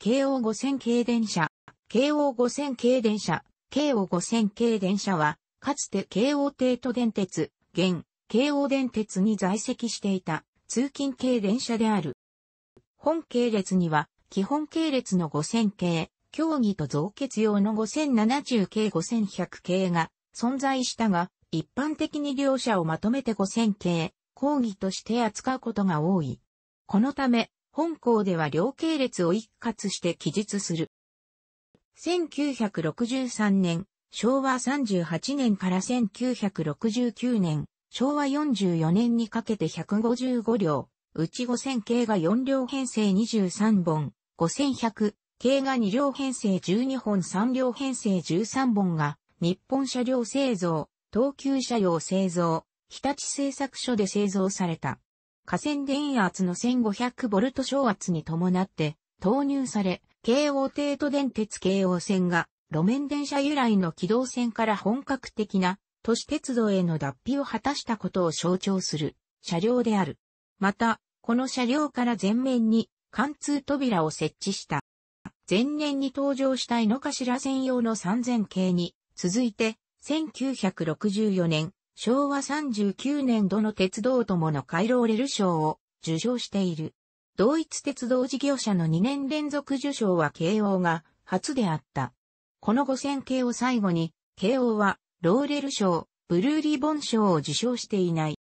京王五線系電車、京王五線系電車、京王五線系電車は、かつて京王帝都電鉄、現、京王電鉄に在籍していた通勤系電車である。本系列には、基本系列の五線系、競技と増結用の五千七十系五千百系が存在したが、一般的に両者をまとめて五千系、講義として扱うことが多い。このため、本校では両系列を一括して記述する。1963年、昭和38年から1969年、昭和44年にかけて155両、うち5000系が4両編成23本、5100系が2両編成12本3両編成13本が、日本車両製造、東急車両製造、日立製作所で製造された。河川電圧の1 5 0 0ボルト小圧に伴って投入され、京王帝都電鉄京王線が路面電車由来の軌道線から本格的な都市鉄道への脱皮を果たしたことを象徴する車両である。また、この車両から前面に貫通扉を設置した。前年に登場した井の頭専用の3000系に続いて1964年昭和39年度の鉄道友の回廊レル賞を受賞している。同一鉄道事業者の2年連続受賞は慶応が初であった。この5000系を最後に、慶応はローレル賞、ブルーリボン賞を受賞していない。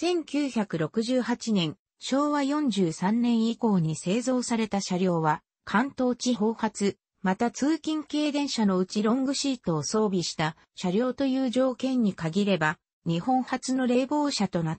1968年、昭和43年以降に製造された車両は、関東地方発、また通勤系電車のうちロングシートを装備した車両という条件に限れば、日本初の冷房車となっ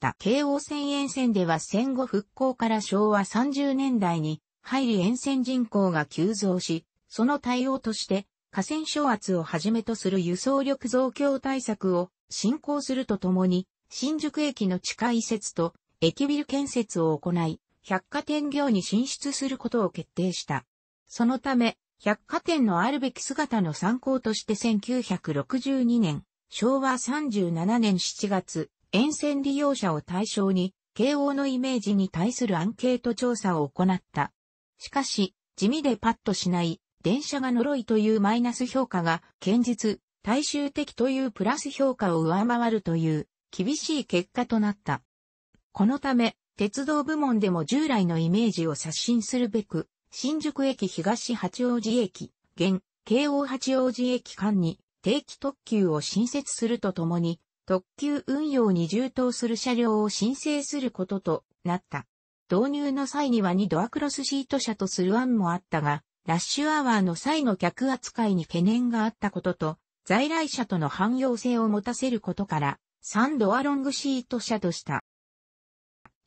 た。京王線沿線では戦後復興から昭和30年代に入り沿線人口が急増し、その対応として河川昇圧をはじめとする輸送力増強対策を進行するとともに、新宿駅の地下移設と駅ビル建設を行い、百貨店業に進出することを決定した。そのため、百貨店のあるべき姿の参考として1962年、昭和37年7月、沿線利用者を対象に、慶応のイメージに対するアンケート調査を行った。しかし、地味でパッとしない、電車が呪いというマイナス評価が、堅実、大衆的というプラス評価を上回るという、厳しい結果となった。このため、鉄道部門でも従来のイメージを刷新するべく、新宿駅東八王子駅、現、京王八王子駅間に定期特急を新設するとともに、特急運用に充当する車両を申請することとなった。導入の際には2ドアクロスシート車とする案もあったが、ラッシュアワーの際の客扱いに懸念があったことと、在来車との汎用性を持たせることから、3ドアロングシート車とした。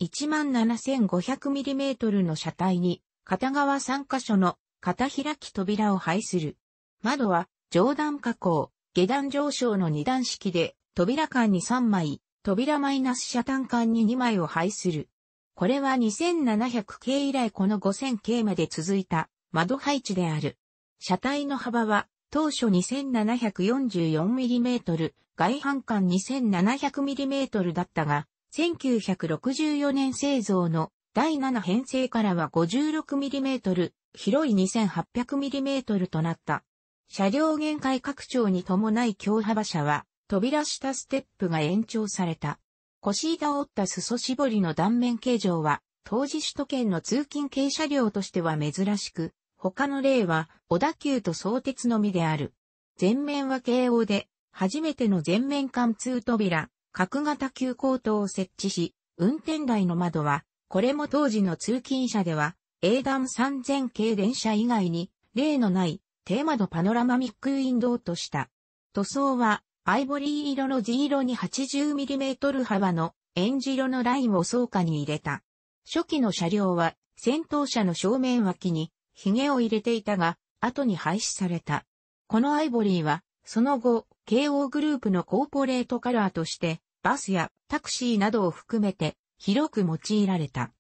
17,500mm の車体に片側3箇所の片開き扉を配する。窓は上段加工、下段上昇の2段式で、扉間に3枚、扉マイナス車単間に2枚を配する。これは2700系以来この5000系まで続いた窓配置である。車体の幅は当初 2744mm、外反管 2700mm だったが、1964年製造の第7編成からは 56mm、広い 2800mm となった。車両限界拡張に伴い強幅車は、扉下ステップが延長された。腰板を折った裾絞りの断面形状は、当時首都圏の通勤軽車両としては珍しく、他の例は、小田急と相鉄のみである。前面は慶応で、初めての全面貫通扉、角型急行灯を設置し、運転台の窓はこれも当時の通勤車では、英断3000系電車以外に、例のない、テーマのパノラマミックウィンドウとした。塗装は、アイボリー色の地色に 80mm 幅の、エンジ色のラインを倉下に入れた。初期の車両は、先頭車の正面脇に、髭を入れていたが、後に廃止された。このアイボリーは、その後、慶応グループのコーポレートカラーとして、バスやタクシーなどを含めて広く用いられた。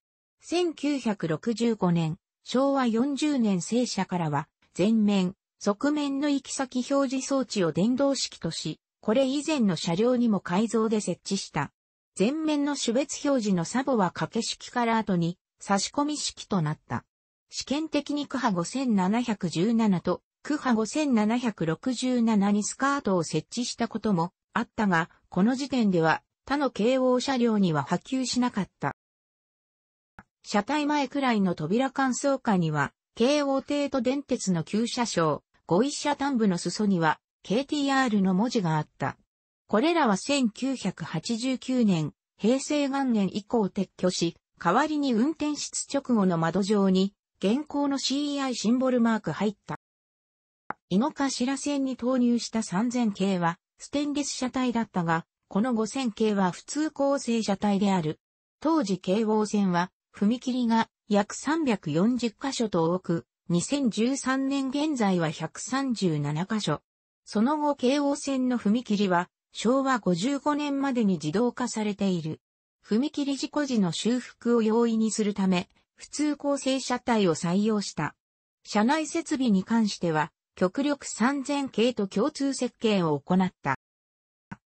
1965年、昭和40年正社からは、前面、側面の行き先表示装置を電動式とし、これ以前の車両にも改造で設置した。前面の種別表示のサボは掛け式から後に差し込み式となった。試験的にクハ5717とクハ5767にスカートを設置したこともあったが、この時点では他の京王車両には波及しなかった。車体前くらいの扉乾燥下には、京王帝都電鉄の旧車掌、五一車端部の裾には、KTR の文字があった。これらは1989年、平成元年以降撤去し、代わりに運転室直後の窓上に、現行の CEI シンボルマーク入った。井の頭線に投入した3000系は、ステンレス車体だったが、この5000系は普通構成車体である。当時京王線は、踏切が約340箇所と多く、2013年現在は137箇所。その後京王線の踏切は、昭和55年までに自動化されている。踏切事故時の修復を容易にするため、普通構成車体を採用した。車内設備に関しては、極力3000系と共通設計を行った。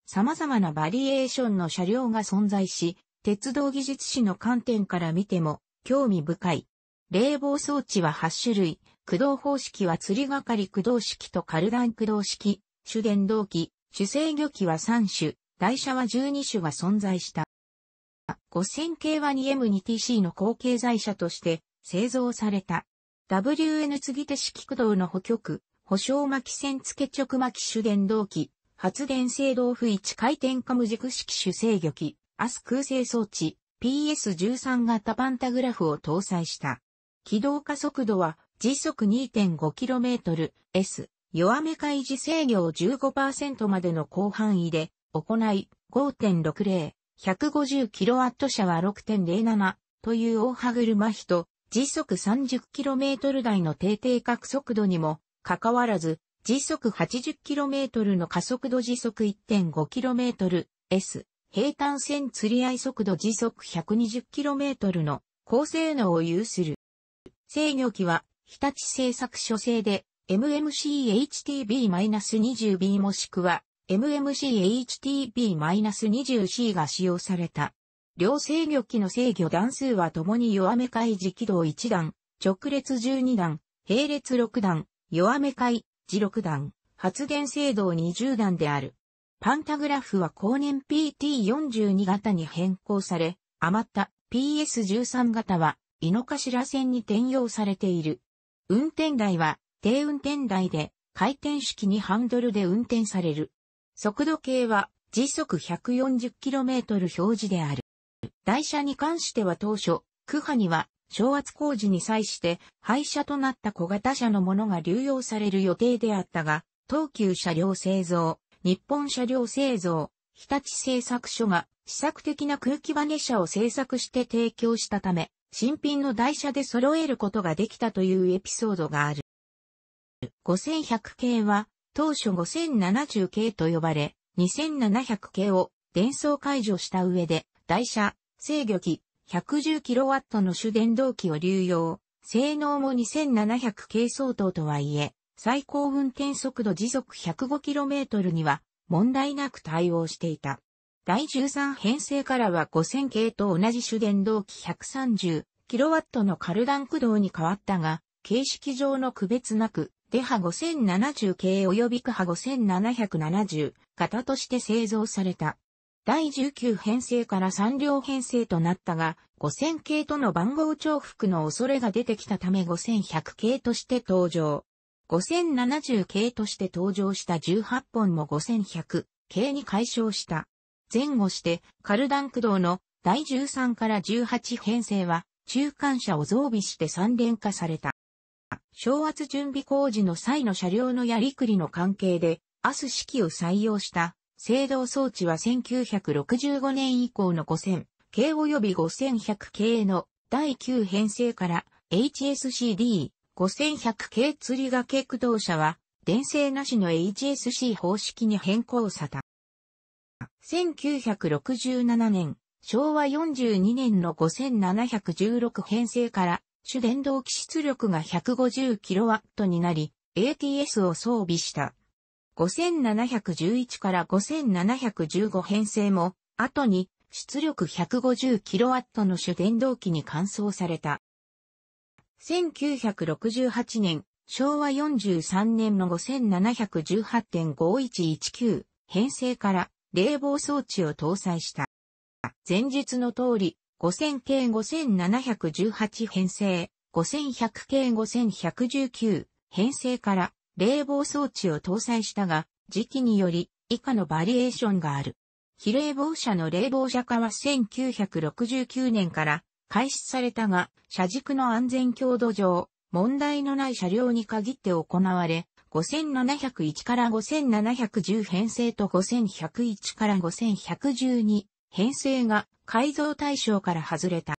様々なバリエーションの車両が存在し、鉄道技術士の観点から見ても興味深い。冷房装置は8種類、駆動方式は釣りがかり駆動式とカルダン駆動式、主電動機、主制御機は3種、台車は12種が存在した。5000系は 2M2TC の後継材車として製造された。WN 継手式駆動の補局、保証巻き線付直巻主電動機、発電制動不一回転カム軸式主制御機、アス空制装置、PS13 型パンタグラフを搭載した。起動加速度は時速 2.5km、S、弱め開示制御を15%までの広範囲で行い、5.60、150kW 車は6.07という大歯車比と時速 30km 台の低定角速度にもかかわらず時速 80km の加速度時速 1.5km/s、平坦線釣り合い速度時速 120km の高性能を有する。制御機は日立製作所製で MMCHTB-20B もしくは MMCHTB-20C が使用された。両制御機の制御段数は共に弱め解磁軌道1段、直列12段、並列6段、弱め解、次6弾、発電制度20弾である。パンタグラフは後年 PT42 型に変更され、余った PS13 型は、井の頭線に転用されている。運転台は、低運転台で、回転式にハンドルで運転される。速度計は、時速 140km 表示である。台車に関しては当初、区波には昭圧工事に際して廃車となった小型車のものが流用される予定であったが、東急車両製造、日本車両製造、日立製作所が試作的な空気バネ車を製作して提供したため、新品の台車で揃えることができたというエピソードがある。5100系は当初5070系と呼ばれ、2700系を伝送解除した上で、台車、制御機、110kW の主電動機を流用、性能も 2700K 相当とはいえ、最高運転速度時速 105km には問題なく対応していた。第13編成からは5000系と同じ主電動機 130kW のカルダン駆動に変わったが、形式上の区別なく、デハ5070系及びクハ5770型として製造された。第19編成から3両編成となったが、5000系との番号重複の恐れが出てきたため5100系として登場。5070系として登場した18本も5100系に解消した。前後してカルダン駆動の第13から18編成は中間車を増備して三連化された。昭圧準備工事の際の車両のやりくりの関係で、アス式を採用した制動装置は1965年以降の5000系及び5100系の第9編成から HSCD 5100系釣り掛け駆動車は電性なしの HSC 方式に変更された。1967年、昭和42年の5716編成から主電動機出力が 150kW になり ATS を装備した。5711から5715編成も、後に出力 150kW の主電動機に換装された。1968年、昭和43年の5718.5119編成から冷房装置を搭載した。前述の通り、5000系5718編成、5100系5119編成から冷房装置を搭載したが、時期により以下のバリエーションがある。非冷房車の冷房車化は1969年から開始されたが、車軸の安全強度上、問題のない車両に限って行われ、5701から5710編成と5101から5112編成が改造対象から外れた。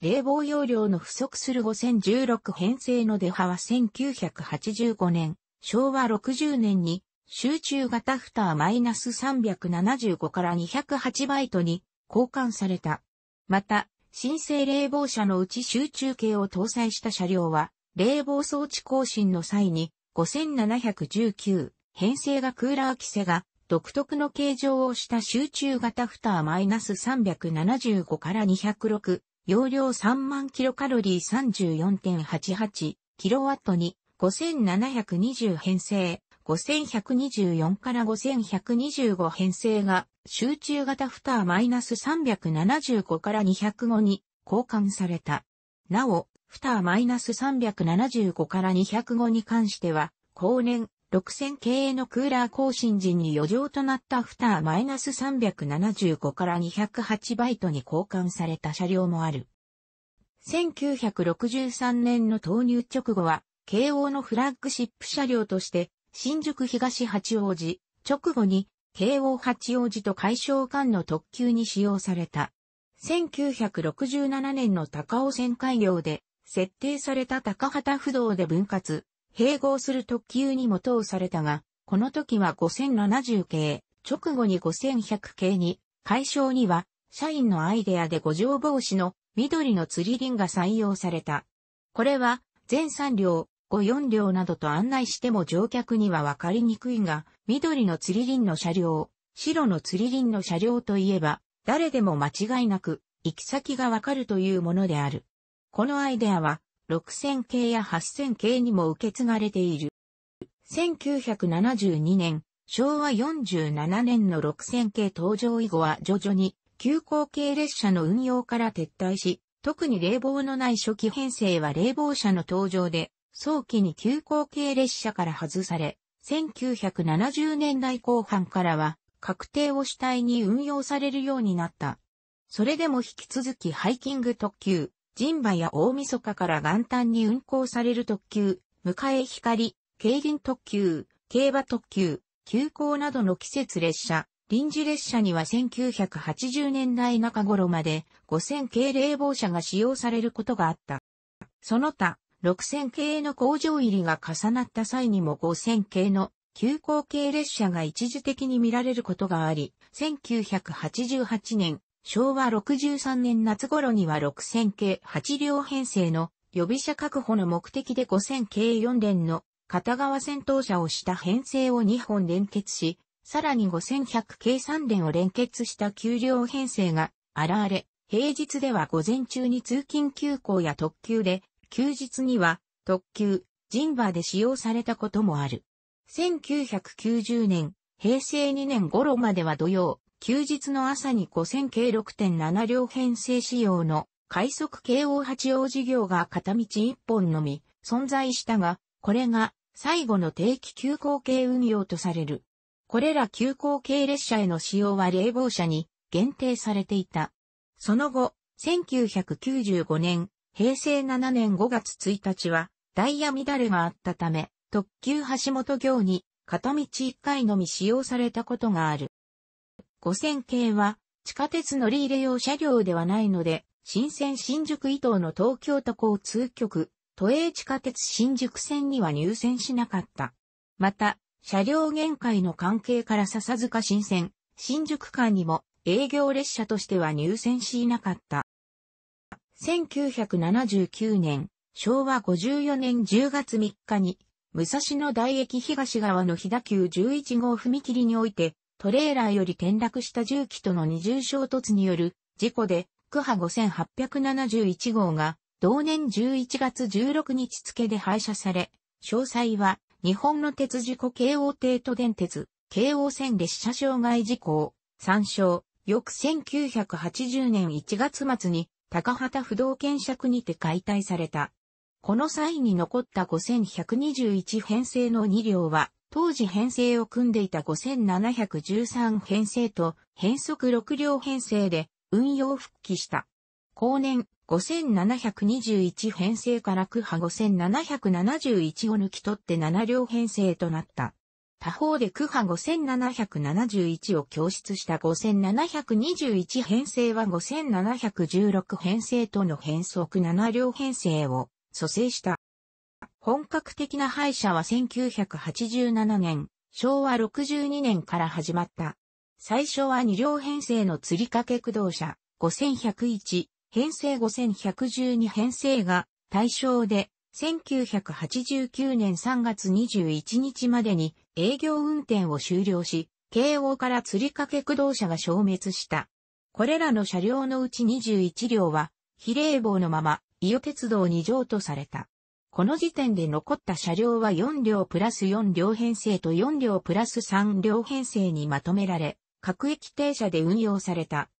冷房容量の不足する5016編成の出ハは1985年、昭和60年に集中型フターマイナス375から208バイトに交換された。また、新生冷房車のうち集中系を搭載した車両は、冷房装置更新の際に5719編成がクーラー規制が独特の形状をした集中型フターマイナス375から206容量3万キロカロリー34.88キロワットに5720編成、5124から5125編成が集中型フターマイナス -375 から205に交換された。なお、フターマイナス -375 から205に関しては、後年、6000系のクーラー更新時に余剰となったフターマイナス -375 から208バイトに交換された車両もある。1963年の投入直後は、慶応のフラッグシップ車両として、新宿東八王子、直後に、慶応八王子と海将間の特急に使用された。1967年の高尾線開業で、設定された高畑不動で分割、併合する特急にも通されたが、この時は5070系、直後に5100系に、解消には、社員のアイデアで五条帽子の緑の釣り輪が採用された。これは、全3両、5、4両などと案内しても乗客にはわかりにくいが、緑の釣り輪の車両、白の釣り輪の車両といえば、誰でも間違いなく、行き先がわかるというものである。このアイデアは、6000系や8000系にも受け継がれている。1972年、昭和47年の6000系登場以後は徐々に急行系列車の運用から撤退し、特に冷房のない初期編成は冷房車の登場で、早期に急行系列車から外され、1970年代後半からは確定を主体に運用されるようになった。それでも引き続きハイキング特急、人馬や大晦日から元旦に運行される特急、迎え光、競輪特急、競馬特急、急行などの季節列車、臨時列車には1980年代中頃まで5000系冷房車が使用されることがあった。その他、6000系の工場入りが重なった際にも5000系の急行系列車が一時的に見られることがあり、1988年、昭和63年夏頃には6000系8両編成の予備車確保の目的で5000系4連の片側戦闘車をした編成を2本連結し、さらに5100系3連を連結した9両編成が現れ、平日では午前中に通勤急行や特急で、休日には特急、ジンバーで使用されたこともある。1990年、平成2年頃までは土曜、休日の朝に5000系6.7両編成仕様の快速京王八王子業が片道1本のみ存在したが、これが最後の定期急行系運用とされる。これら急行系列車への使用は冷房車に限定されていた。その後、1995年、平成7年5月1日は、ダイヤ乱れがあったため、特急橋本行に片道1回のみ使用されたことがある。5000系は地下鉄乗り入れ用車両ではないので、新線新宿伊東の東京都交通局、都営地下鉄新宿線には入線しなかった。また、車両限界の関係から笹塚新線、新宿間にも営業列車としては入線しなかった。1979年、昭和54年10月3日に、武蔵野台駅東側の飛騨急11号踏切において、トレーラーより転落した重機との二重衝突による事故で、区波5871号が同年11月16日付で廃車され、詳細は日本の鉄事故京王帝都電鉄、京王線列車障害事故を参照、翌1980年1月末に高畑不動検釈にて解体された。この際に残った5121編成の2両は、当時編成を組んでいた5713編成と変則6両編成で運用復帰した。後年5721編成から区派5771を抜き取って7両編成となった。他方で区派5771を供出した5721編成は5716編成との変則7両編成を蘇生した。本格的な歯医者は1987年、昭和62年から始まった。最初は2両編成の釣り掛け駆動車、5101、編成5112編成が対象で、1989年3月21日までに営業運転を終了し、慶応から釣り掛け駆動車が消滅した。これらの車両のうち21両は、比例棒のまま、伊予鉄道に譲渡された。この時点で残った車両は4両プラス4両編成と4両プラス3両編成にまとめられ、各駅停車で運用された。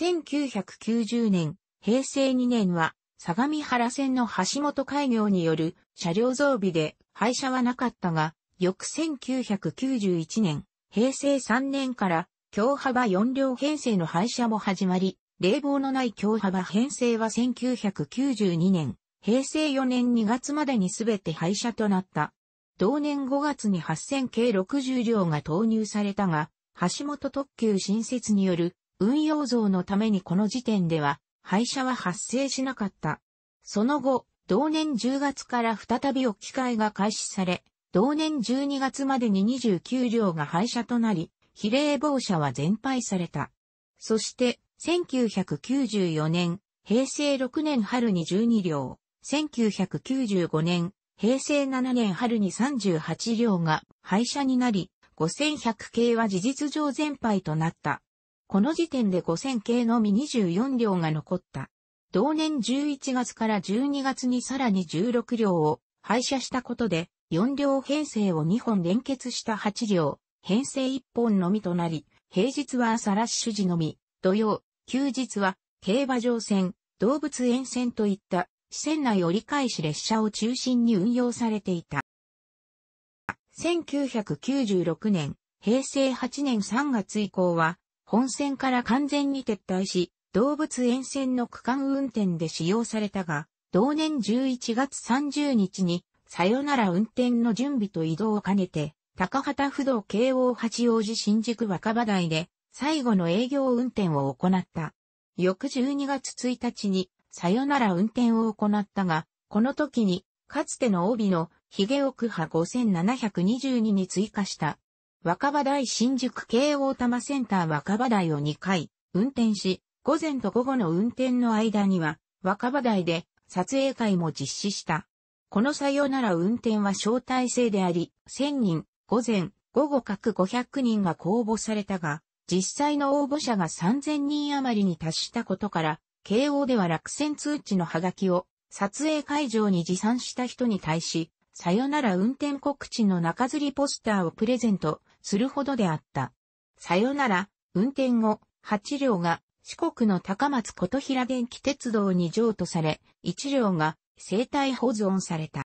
1990年、平成2年は、相模原線の橋本開業による車両増備で廃車はなかったが、翌1991年、平成3年から、強幅4両編成の廃車も始まり、冷房のない強幅編成は1992年、平成4年2月までにすべて廃車となった。同年5月に8000系60両が投入されたが、橋本特急新設による運用増のためにこの時点では廃車は発生しなかった。その後、同年10月から再び置き換えが開始され、同年12月までに29両が廃車となり、比例防車は全廃された。そして、1994年、平成6年春に12両、1995年、平成7年春に38両が廃車になり、5100系は事実上全廃となった。この時点で5000系のみ24両が残った。同年11月から12月にさらに16両を廃車したことで、4両編成を2本連結した8両、編成1本のみとなり、平日は朝ラッシュ時のみ、土曜、休日は競馬場線、動物園線といった線内折り返し列車を中心に運用されていた。1996年、平成8年3月以降は、本線から完全に撤退し、動物沿線の区間運転で使用されたが、同年11月30日に、さよなら運転の準備と移動を兼ねて、高畑不動京王八王子新宿若葉台で、最後の営業運転を行った。翌12月1日に、さよなら運転を行ったが、この時に、かつての帯の、髭奥派5722に追加した。若葉台新宿京王多摩センター若葉台を2回、運転し、午前と午後の運転の間には、若葉台で、撮影会も実施した。このさよなら運転は招待制であり、1000人、午前、午後各500人が公募されたが、実際の応募者が3000人余りに達したことから、慶応では落選通知のハガキを撮影会場に持参した人に対し、さよなら運転告知の中吊りポスターをプレゼントするほどであった。さよなら、運転後、8両が四国の高松琴平電気鉄道に譲渡され、1両が生体保存された。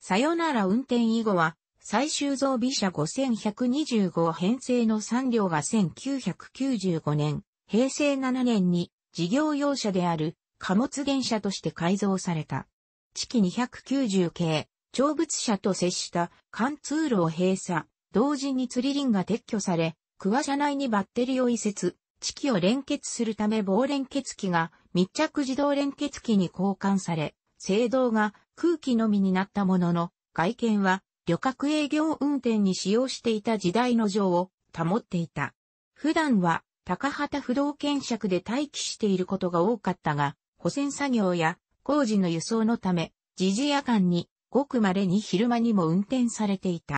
さよなら運転以後は、最終造備車5125編成の3両が1995年、平成7年に事業用車である貨物原車として改造された。地期290系、長物車と接した貫通路を閉鎖、同時に釣り輪が撤去され、桑車内にバッテリーを移設、地期を連結するため棒連結機が密着自動連結機に交換され、制動が空気のみになったものの、外見は旅客営業運転に使用していた時代の情を保っていた。普段は高畑不動検釈で待機していることが多かったが、保線作業や工事の輸送のため、時事夜間に、ごく稀に昼間にも運転されていた。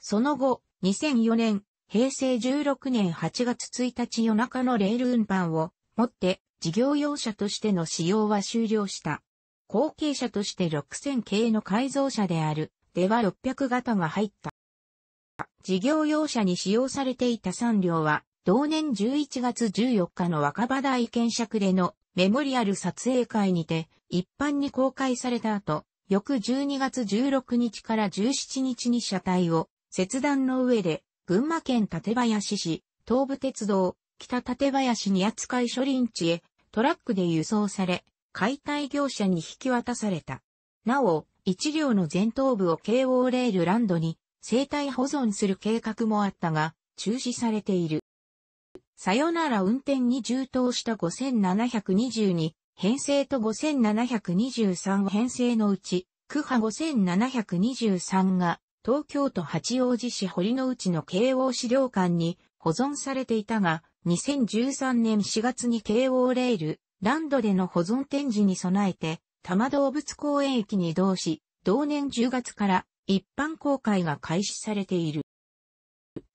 その後、2004年、平成16年8月1日夜中のレール運搬をもって事業用車としての使用は終了した。後継者として6000系の改造車である、では600型が入った。事業用車に使用されていた3両は同年11月14日の若葉台検釈でのメモリアル撮影会にて一般に公開された後、翌12月16日から17日に車体を切断の上で群馬県館林市、東武鉄道、北館林に扱い処理地へトラックで輸送され、解体業者に引き渡された。なお、一両の前頭部を KO レールランドに生体保存する計画もあったが、中止されている。さよなら運転に充当した5722編成と5723編成のうち、区派5723が東京都八王子市堀之内の慶応資料館に保存されていたが、2013年4月に慶応レール、ランドでの保存展示に備えて、多摩動物公園駅に移動し、同年10月から一般公開が開始されている。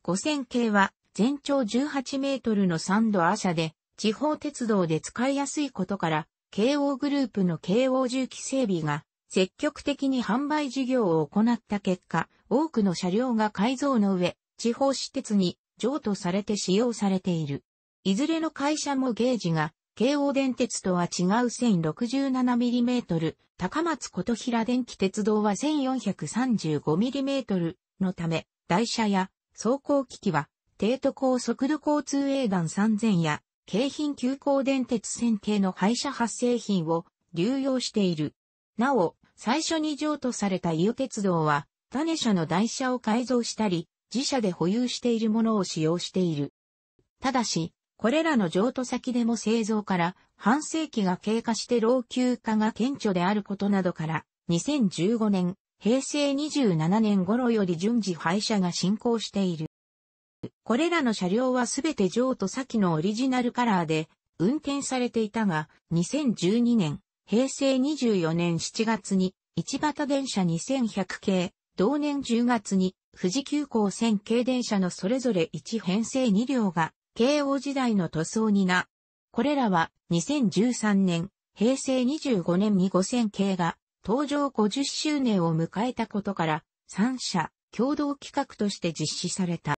5000系は全長18メートルの3度ア車で、地方鉄道で使いやすいことから、京王グループの京王重機整備が、積極的に販売事業を行った結果、多くの車両が改造の上、地方私鉄に譲渡されて使用されている。いずれの会社もゲージが、京王電鉄とは違う 1067mm、高松琴平電気鉄道は 1435mm のため、台車や走行機器は帝都高速度交通営団3000や、京浜急行電鉄線系の廃車発生品を流用している。なお、最初に譲渡された伊予鉄道は、種車の台車を改造したり、自社で保有しているものを使用している。ただし、これらの譲渡先でも製造から半世紀が経過して老朽化が顕著であることなどから、2015年、平成27年頃より順次廃車が進行している。これらの車両はすべて上と先のオリジナルカラーで運転されていたが、2012年、平成24年7月に、一畑電車2100系、同年10月に、富士急行線系電車のそれぞれ1編成2両が、慶応時代の塗装にな。これらは、2013年、平成25年に5000系が、登場50周年を迎えたことから、3社、共同企画として実施された。